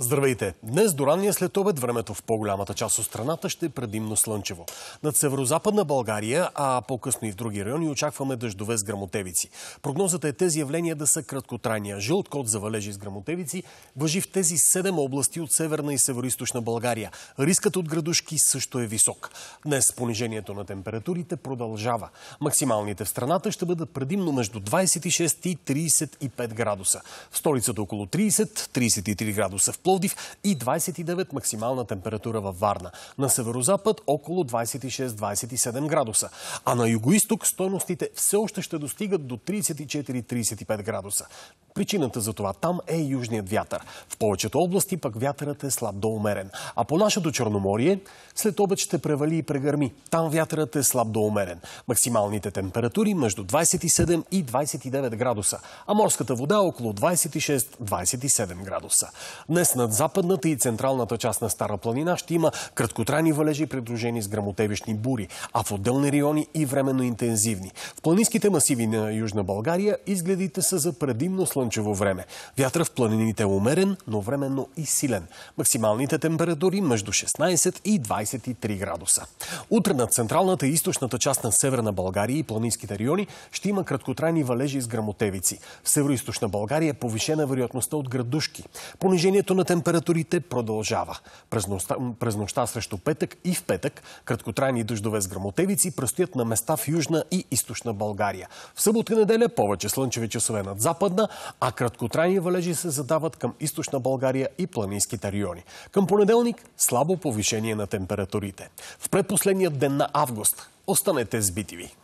Здравейте! Днес до ранния след обед времето в по-голямата част от страната ще е предимно слънчево. Над северо-западна България, а по-късно и в други райони, очакваме дъждове с грамотевици. Прогнозата е тези явления да са краткотрайния. Жълт код за валежи с грамотевици въжи в тези 7 области от северна и северо-источна България. Рискът от градушки също е висок. Днес понижението на температурите продължава. Максималните в страната ще бъдат предимно между 26 и 35 градуса. В столицата около 30-33 градуса. В Пловдив и 29 максимална температура във Варна. На северозапад около 26-27 градуса. А на югоисток стойностите все още ще достигат до 34-35 градуса. Причината за това там е южният вятър. В повечето области пък вятърът е слаб до умерен. А по нашето Черноморие след обед ще превали и прегърми. Там вятърът е слаб до умерен. Максималните температури между 27 и 29 градуса, а морската вода около 26-27 градуса. Днес над западната и централната част на Стара планина ще има краткотрайни валежи, придружени с грамотевишни бури, а в отделни райони и временно интензивни. В планинските масиви на Южна България изгледите са за предимно слънце слънчево време. Вятър в планините е умерен, но временно и силен. Максималните температури между 16 и 23 градуса. Утре на централната и източната част на северна България и планинските райони ще има краткотрайни валежи с грамотевици. В северо-источна България е повишена вероятността от градушки. Понижението на температурите продължава. През нощта, през нощта срещу петък и в петък краткотрайни дъждове с грамотевици простоят на места в южна и източна България. В събота и неделя повече слънчеви часове над западна, а краткотрайни валежи се задават към източна България и планинските райони. Към понеделник слабо повишение на температурите. В предпоследният ден на август останете с BTV.